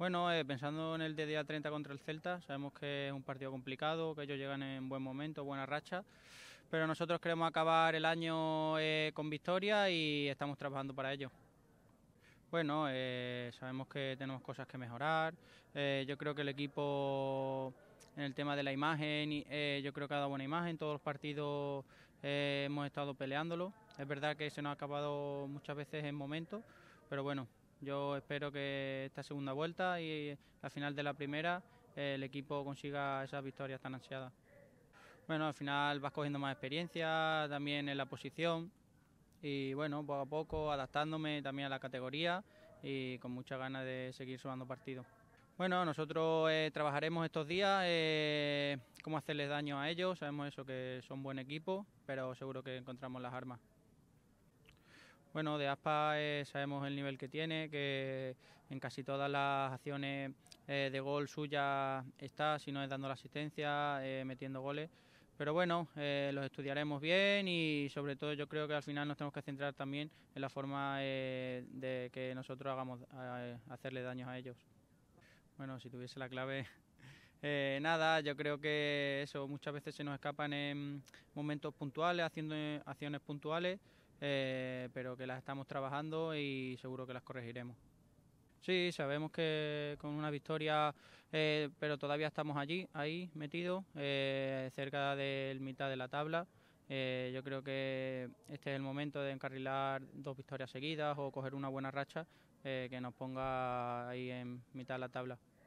Bueno, eh, pensando en el de día 30 contra el Celta, sabemos que es un partido complicado, que ellos llegan en buen momento, buena racha, pero nosotros queremos acabar el año eh, con victoria y estamos trabajando para ello. Bueno, eh, sabemos que tenemos cosas que mejorar, yo creo que el equipo en el tema de la imagen, yo creo que ha dado buena imagen, todos los partidos hemos estado peleándolo, es verdad que se nos ha acabado muchas veces en momentos, pero bueno, yo espero que esta segunda vuelta y la final de la primera eh, el equipo consiga esas victorias tan ansiadas. Bueno, al final vas cogiendo más experiencia también en la posición y bueno, poco a poco adaptándome también a la categoría y con muchas ganas de seguir sumando partidos. Bueno, nosotros eh, trabajaremos estos días eh, cómo hacerles daño a ellos, sabemos eso que son buen equipo, pero seguro que encontramos las armas. Bueno, de ASPA eh, sabemos el nivel que tiene, que en casi todas las acciones eh, de gol suya está, si no es dando la asistencia, eh, metiendo goles. Pero bueno, los estudiaremos bien y sobre todo yo creo que al final nos tenemos que centrar también en la forma de que nosotros hagamos hacerle daños a ellos. Bueno, si tuviese la clave nada, yo creo que eso muchas veces se nos escapan en momentos puntuales, haciendo acciones puntuales eh, pero que las estamos trabajando y seguro que las corregiremos. Sí, sabemos que con una victoria, eh, pero todavía estamos allí, ahí metidos, eh, cerca del mitad de la tabla. Eh, yo creo que este es el momento de encarrilar dos victorias seguidas o coger una buena racha eh, que nos ponga ahí en mitad de la tabla.